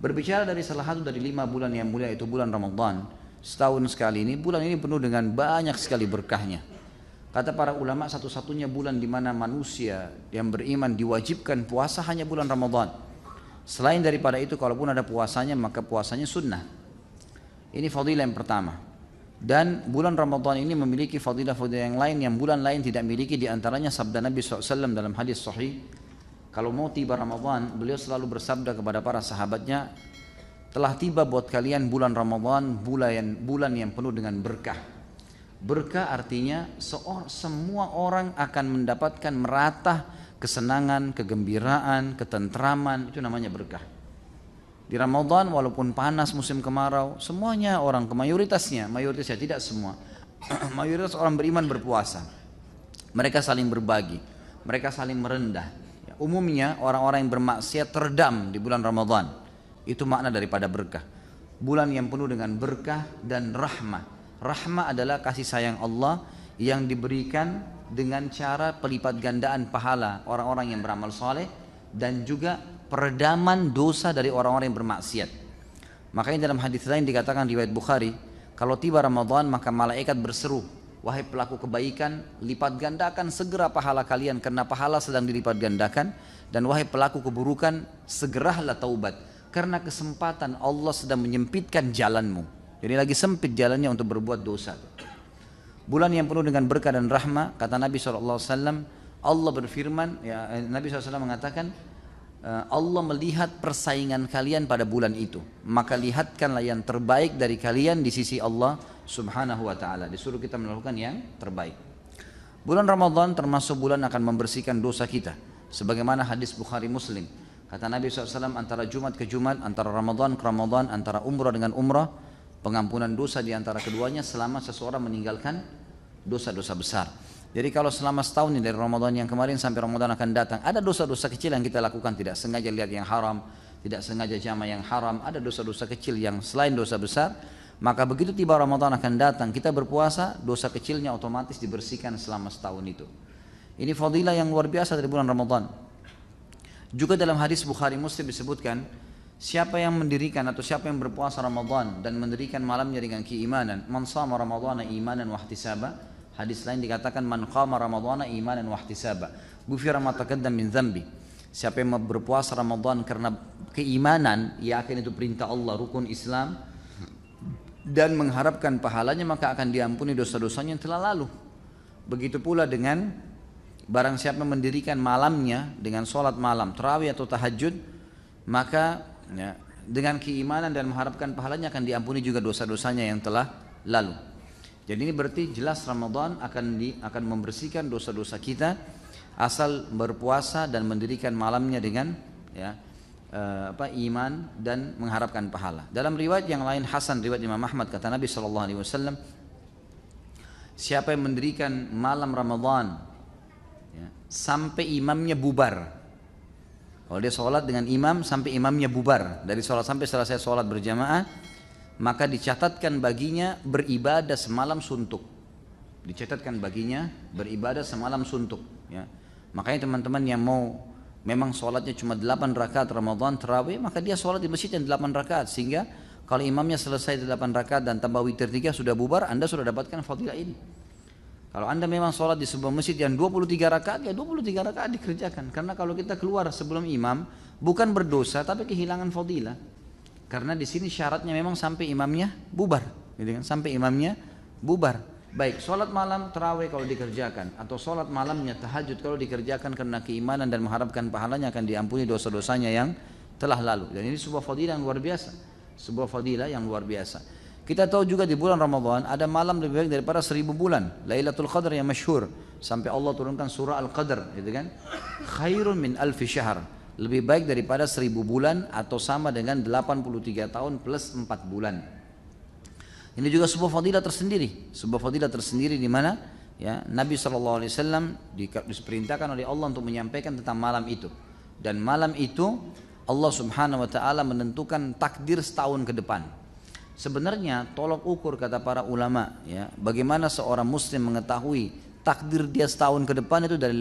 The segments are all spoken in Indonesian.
Berbicara dari salah satu dari lima bulan yang mulia itu bulan Ramadan. Setahun sekali ini, bulan ini penuh dengan banyak sekali berkahnya. Kata para ulama satu-satunya bulan di mana manusia yang beriman diwajibkan puasa hanya bulan Ramadan. Selain daripada itu, kalaupun ada puasanya, maka puasanya sunnah. Ini fadilah yang pertama. Dan bulan Ramadan ini memiliki fadilah-fadilah yang lain yang bulan lain tidak miliki di antaranya sabda Nabi SAW dalam hadis sahih kalau mau tiba Ramadan, beliau selalu bersabda kepada para sahabatnya, telah tiba buat kalian bulan Ramadan, bulan yang, bulan yang penuh dengan berkah. Berkah artinya seor, semua orang akan mendapatkan merata kesenangan, kegembiraan, ketentraman, itu namanya berkah. Di Ramadan walaupun panas musim kemarau, semuanya orang mayoritasnya, mayoritasnya tidak semua. mayoritas orang beriman berpuasa. Mereka saling berbagi, mereka saling merendah umumnya orang-orang yang bermaksiat terdam di bulan Ramadhan Itu makna daripada berkah. Bulan yang penuh dengan berkah dan rahmah. Rahmah adalah kasih sayang Allah yang diberikan dengan cara pelipat gandaan pahala orang-orang yang beramal soleh dan juga peredaman dosa dari orang-orang yang bermaksiat. Makanya dalam hadis lain dikatakan riwayat Bukhari, kalau tiba Ramadan maka malaikat berseru Wahai pelaku kebaikan, lipat gandakan segera pahala kalian karena pahala sedang dilipat gandakan. Dan wahai pelaku keburukan, segeralah taubat. Karena kesempatan Allah sedang menyempitkan jalanmu. Jadi lagi sempit jalannya untuk berbuat dosa. Bulan yang penuh dengan berkah dan rahmah, kata Nabi SAW, Allah berfirman, ya, eh, Nabi SAW mengatakan, eh, Allah melihat persaingan kalian pada bulan itu. Maka lihatkanlah yang terbaik dari kalian di sisi Allah Subhanahu wa taala. Disuruh kita melakukan yang terbaik. Bulan Ramadan termasuk bulan akan membersihkan dosa kita sebagaimana hadis Bukhari Muslim. Kata Nabi SAW antara Jumat ke Jumat, antara Ramadan ke Ramadan, antara umrah dengan umrah, pengampunan dosa di antara keduanya selama seseorang meninggalkan dosa-dosa besar. Jadi kalau selama setahun ini dari Ramadan yang kemarin sampai Ramadan akan datang, ada dosa-dosa kecil yang kita lakukan tidak sengaja lihat yang haram, tidak sengaja jama yang haram, ada dosa-dosa kecil yang selain dosa besar maka begitu tiba Ramadan akan datang, kita berpuasa, dosa kecilnya otomatis dibersihkan selama setahun itu. Ini fadilah yang luar biasa dari bulan Ramadan. Juga dalam hadis Bukhari Muslim disebutkan, siapa yang mendirikan atau siapa yang berpuasa Ramadan dan mendirikan malamnya dengan keimanan, man sama Ramadan imanan wahtisaba, hadis lain dikatakan man qama Ramadan imanan wahtisaba, gufira ma taqaddam min zambi Siapa yang berpuasa Ramadan karena keimanan, yakin itu perintah Allah, rukun Islam, dan mengharapkan pahalanya maka akan diampuni dosa-dosanya yang telah lalu. Begitu pula dengan barang siapa mendirikan malamnya dengan sholat malam, terawih atau tahajud, maka ya, dengan keimanan dan mengharapkan pahalanya akan diampuni juga dosa-dosanya yang telah lalu. Jadi ini berarti jelas Ramadan akan di, akan membersihkan dosa-dosa kita asal berpuasa dan mendirikan malamnya dengan ya uh, apa iman dan mengharapkan pahala. Dalam riwayat yang lain Hasan riwayat Imam Ahmad kata Nabi Shallallahu alaihi wasallam siapa yang mendirikan malam Ramadan ya, sampai imamnya bubar. Kalau dia sholat dengan imam sampai imamnya bubar dari sholat sampai selesai sholat berjamaah maka dicatatkan baginya beribadah semalam suntuk. Dicatatkan baginya beribadah semalam suntuk. Ya. Makanya teman-teman yang mau memang sholatnya cuma 8 rakaat Ramadan terawih maka dia sholat di masjid yang 8 rakaat sehingga kalau imamnya selesai 8 rakaat dan tambah witir 3 sudah bubar anda sudah dapatkan fadilah ini kalau anda memang sholat di sebuah masjid yang 23 rakaat ya 23 rakaat dikerjakan karena kalau kita keluar sebelum imam bukan berdosa tapi kehilangan fadilah karena di sini syaratnya memang sampai imamnya bubar gitu kan? sampai imamnya bubar Baik, sholat malam terawih kalau dikerjakan Atau sholat malamnya tahajud kalau dikerjakan Karena keimanan dan mengharapkan pahalanya akan diampuni dosa-dosanya yang telah lalu Dan ini sebuah fadilah yang luar biasa Sebuah fadilah yang luar biasa Kita tahu juga di bulan Ramadhan Ada malam lebih baik daripada seribu bulan Lailatul Qadar yang masyhur Sampai Allah turunkan surah Al-Qadr gitu kan? Khairun min alfi syahr Lebih baik daripada seribu bulan Atau sama dengan 83 tahun plus 4 bulan ini juga sebuah fadilah tersendiri, sebuah fadilah tersendiri di mana ya Nabi Shallallahu Alaihi Wasallam diperintahkan oleh Allah untuk menyampaikan tentang malam itu. Dan malam itu Allah Subhanahu Wa Taala menentukan takdir setahun ke depan. Sebenarnya tolok ukur kata para ulama ya bagaimana seorang muslim mengetahui takdir dia setahun ke depan itu dari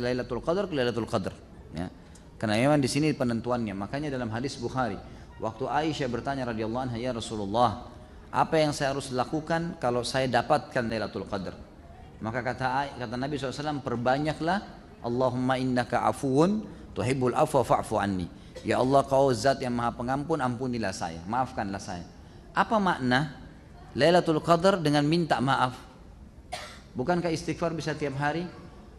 Lailatul Qadar ke Lailatul Qadar ya. Karena memang di sini penentuannya. Makanya dalam hadis Bukhari, waktu Aisyah bertanya radhiyallahu anha, "Ya Rasulullah, apa yang saya harus lakukan kalau saya dapatkan Lailatul Qadar maka kata kata Nabi SAW perbanyaklah Allahumma innaka afuun tuhibbul afwa fa'fu anni ya Allah kau zat yang maha pengampun ampunilah saya maafkanlah saya apa makna Lailatul Qadar dengan minta maaf bukankah istighfar bisa tiap hari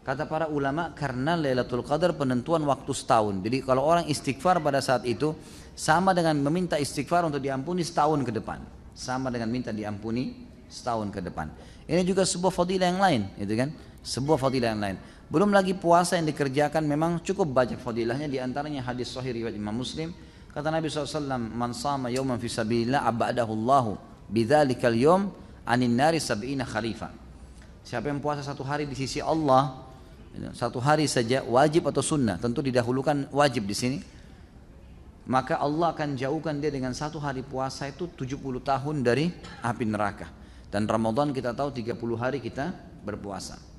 kata para ulama karena Lailatul Qadar penentuan waktu setahun jadi kalau orang istighfar pada saat itu sama dengan meminta istighfar untuk diampuni setahun ke depan sama dengan minta diampuni setahun ke depan. Ini juga sebuah fadilah yang lain, gitu kan? Sebuah fadilah yang lain. Belum lagi puasa yang dikerjakan memang cukup banyak fadilahnya di antaranya hadis sahih riwayat Imam Muslim kata Nabi SAW man sama yawman fi sabilillah abadahu Allah bidzalikal yawm anin nari sab'ina Khalifah Siapa yang puasa satu hari di sisi Allah satu hari saja wajib atau sunnah tentu didahulukan wajib di sini maka Allah akan jauhkan dia dengan satu hari puasa itu 70 tahun dari api neraka dan Ramadan kita tahu 30 hari kita berpuasa